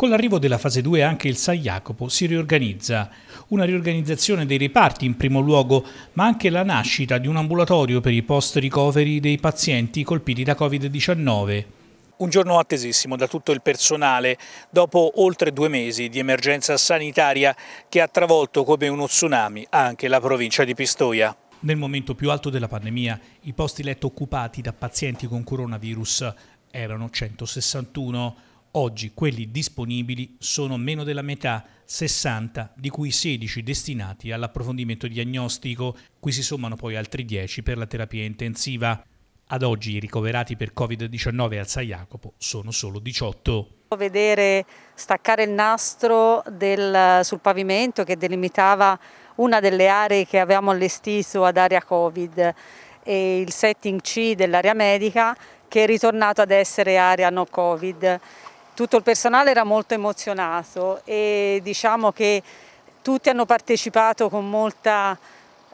Con l'arrivo della fase 2 anche il San Jacopo si riorganizza, una riorganizzazione dei reparti in primo luogo, ma anche la nascita di un ambulatorio per i post ricoveri dei pazienti colpiti da Covid-19. Un giorno attesissimo da tutto il personale, dopo oltre due mesi di emergenza sanitaria che ha travolto come uno tsunami anche la provincia di Pistoia. Nel momento più alto della pandemia, i posti letto occupati da pazienti con coronavirus erano 161. Oggi quelli disponibili sono meno della metà, 60, di cui 16 destinati all'approfondimento diagnostico, cui si sommano poi altri 10 per la terapia intensiva. Ad oggi i ricoverati per Covid-19 al San Jacopo sono solo 18. Vedere staccare il nastro del, sul pavimento che delimitava una delle aree che avevamo allestito ad area Covid e il setting C dell'area medica che è ritornato ad essere area no Covid tutto il personale era molto emozionato e diciamo che tutti hanno partecipato con molta,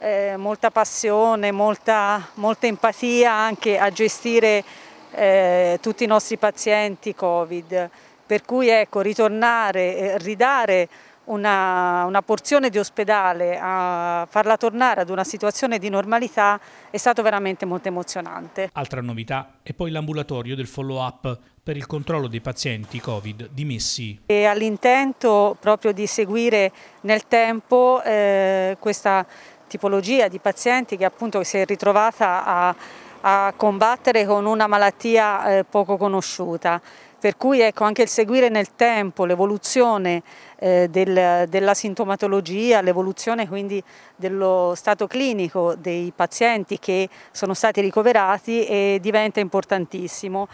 eh, molta passione, molta, molta, empatia anche a gestire eh, tutti i nostri pazienti Covid. Per cui ecco, ritornare, ridare una, una, porzione di ospedale a farla tornare ad una situazione di normalità è stato veramente molto emozionante. Altra novità è poi l'ambulatorio del follow-up per il controllo dei pazienti Covid dimessi. E all'intento proprio di seguire nel tempo eh, questa tipologia di pazienti che appunto si è ritrovata a, a combattere con una malattia eh, poco conosciuta. Per cui ecco, anche il seguire nel tempo l'evoluzione eh, del, della sintomatologia, l'evoluzione quindi dello stato clinico dei pazienti che sono stati ricoverati eh, diventa importantissimo.